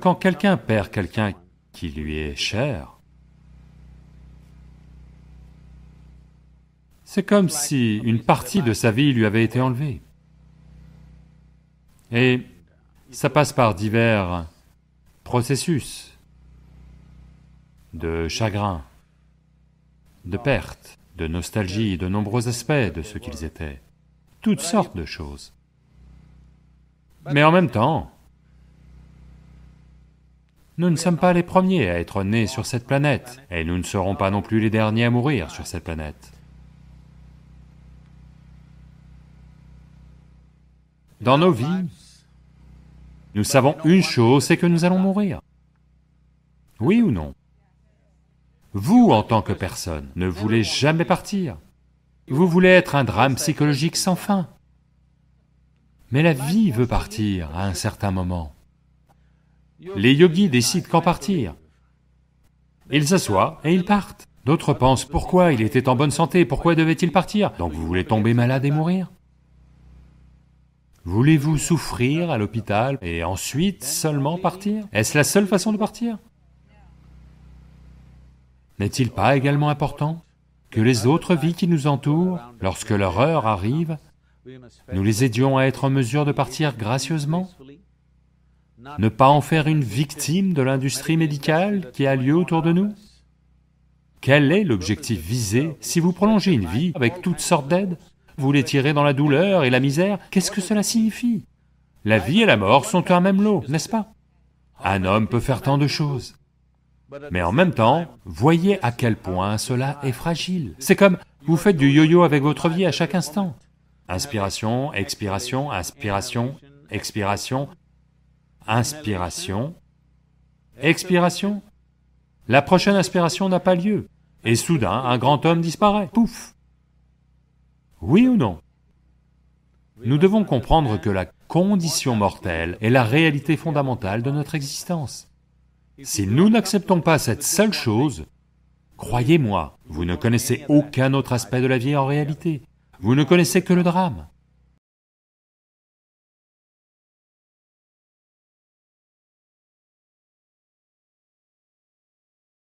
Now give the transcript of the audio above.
Quand quelqu'un perd quelqu'un qui lui est cher, c'est comme si une partie de sa vie lui avait été enlevée. Et ça passe par divers processus de chagrin, de perte, de nostalgie, de nombreux aspects de ce qu'ils étaient, toutes sortes de choses. Mais en même temps, nous ne sommes pas les premiers à être nés sur cette planète, et nous ne serons pas non plus les derniers à mourir sur cette planète. Dans nos vies, nous savons une chose, c'est que nous allons mourir. Oui ou non Vous, en tant que personne, ne voulez jamais partir. Vous voulez être un drame psychologique sans fin. Mais la vie veut partir à un certain moment. Les yogis décident quand partir. Ils s'assoient et ils partent. D'autres pensent, pourquoi il était en bonne santé, pourquoi devait-il partir Donc vous voulez tomber malade et mourir Voulez-vous souffrir à l'hôpital et ensuite seulement partir Est-ce la seule façon de partir N'est-il pas également important que les autres vies qui nous entourent, lorsque leur heure arrive, nous les aidions à être en mesure de partir gracieusement ne pas en faire une victime de l'industrie médicale qui a lieu autour de nous Quel est l'objectif visé si vous prolongez une vie avec toutes sortes d'aides Vous les tirez dans la douleur et la misère Qu'est-ce que cela signifie La vie et la mort sont un même lot, n'est-ce pas Un homme peut faire tant de choses. Mais en même temps, voyez à quel point cela est fragile. C'est comme vous faites du yo-yo avec votre vie à chaque instant. Inspiration, expiration, inspiration, expiration, inspiration, expiration. La prochaine inspiration n'a pas lieu, et soudain un grand homme disparaît, pouf Oui ou non Nous devons comprendre que la condition mortelle est la réalité fondamentale de notre existence. Si nous n'acceptons pas cette seule chose, croyez-moi, vous ne connaissez aucun autre aspect de la vie en réalité, vous ne connaissez que le drame.